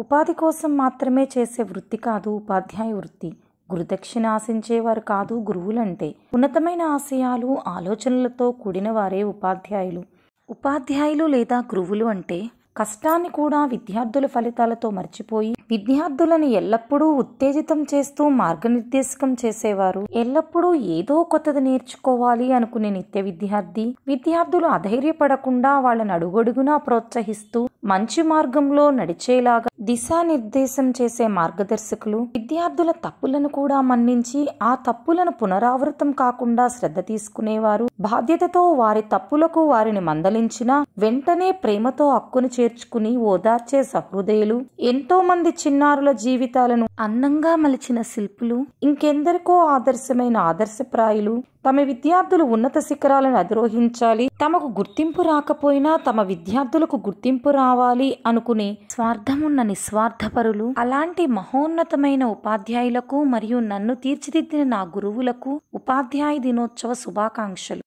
ఉపాధి కోసం మాత్రమే చేసే వృత్తి కాదు ఉపాధ్యాయ వృత్తి గురుదక్షిణ ఆశించేవారు కాదు గురువులంటే ఉన్నతమైన ఆశయాలు ఆలోచనలతో కూడిన వారే ఉపాధ్యాయులు ఉపాధ్యాయులు లేదా గురువులు అంటే కష్టాన్ని కూడా విద్యార్థుల ఫలితాలతో మర్చిపోయి విద్యార్థులను ఎల్లప్పుడూ ఉత్తేజితం చేస్తూ మార్గనిర్దేశకం చేసేవారు ఎల్లప్పుడూ ఏదో కొత్తది నేర్చుకోవాలి అనుకునే నిత్య విద్యార్థి విద్యార్థులు అధైర్యపడకుండా వాళ్ళని అడుగడుగునా ప్రోత్సహిస్తూ మంచి మార్గంలో నడిచేలాగా దిశానిర్దేశం చేసే మార్గదర్శకులు విద్యార్థుల తప్పులను కూడా మన్నించి ఆ తప్పులను పునరావృతం కాకుండా శ్రద్ధ తీసుకునేవారు బాధ్యతతో వారి తప్పులకు వారిని మందలించిన వెంటనే ప్రేమతో హక్కును చేర్చుకుని ఓదార్చే సహృదయులు ఎంతో మంది చిన్నారుల జీవితాలను అందంగా మలిచిన శిల్పులు ఇంకెందరికో ఆదర్శమైన ఆదర్శప్రాయులు తమ విద్యార్థులు ఉన్నత శిఖరాలను అధిరోహించాలి తమకు గుర్తింపు రాకపోయినా తమ విద్యార్థులకు గుర్తింపు రావాలి అనుకునే స్వార్థమున్న నిస్వార్థపరులు అలాంటి మహోన్నతమైన ఉపాధ్యాయులకు మరియు నన్ను తీర్చిదిద్దిన నా గురువులకు ఉపాధ్యాయ దినోత్సవ శుభాకాంక్షలు